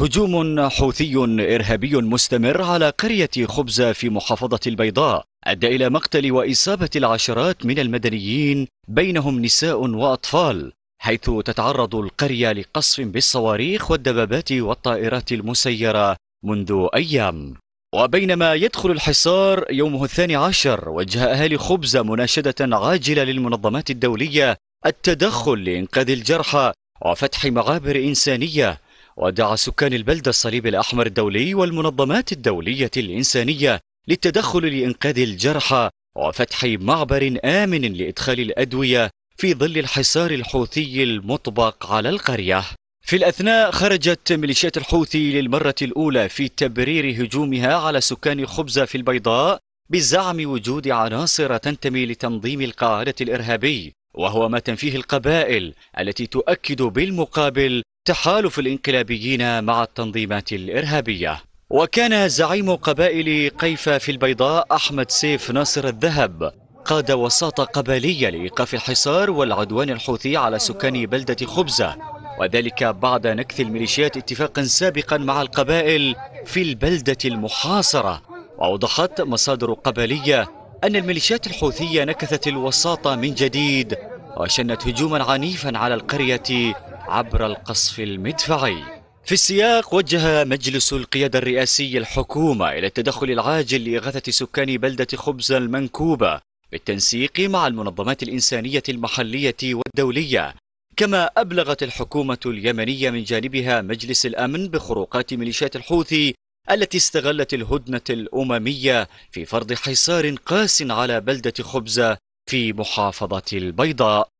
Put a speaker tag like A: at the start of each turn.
A: هجوم حوثي إرهابي مستمر على قرية خبزة في محافظة البيضاء أدى إلى مقتل وإصابة العشرات من المدنيين بينهم نساء وأطفال حيث تتعرض القرية لقصف بالصواريخ والدبابات والطائرات المسيرة منذ أيام وبينما يدخل الحصار يومه الثاني عشر وجه أهالي خبزة مناشدة عاجلة للمنظمات الدولية التدخل لإنقاذ الجرحى وفتح مغابر إنسانية ودعا سكان البلدة الصليب الأحمر الدولي والمنظمات الدولية الإنسانية للتدخل لإنقاذ الجرحى وفتح معبر آمن لإدخال الأدوية في ظل الحصار الحوثي المطبق على القرية في الأثناء خرجت ميليشيات الحوثي للمرة الأولى في تبرير هجومها على سكان خبزة في البيضاء بزعم وجود عناصر تنتمي لتنظيم القاعدة الإرهابي وهو ما تنفيه القبائل التي تؤكد بالمقابل تحالف الانقلابيين مع التنظيمات الإرهابية وكان زعيم قبائل قيفة في البيضاء أحمد سيف ناصر الذهب قاد وساطة قبلية لإيقاف الحصار والعدوان الحوثي على سكان بلدة خبزة وذلك بعد نكث الميليشيات اتفاقا سابقا مع القبائل في البلدة المحاصرة وأوضحت مصادر قبلية أن الميليشيات الحوثية نكثت الوساطة من جديد وشنت هجوما عنيفا على القرية عبر القصف المدفعي في السياق وجه مجلس القيادة الرئاسي الحكومة إلى التدخل العاجل لإغاثة سكان بلدة خبز المنكوبة بالتنسيق مع المنظمات الإنسانية المحلية والدولية كما أبلغت الحكومة اليمنية من جانبها مجلس الأمن بخروقات ميليشيات الحوثي التي استغلت الهدنة الأممية في فرض حصار قاس على بلدة خبزة في محافظة البيضاء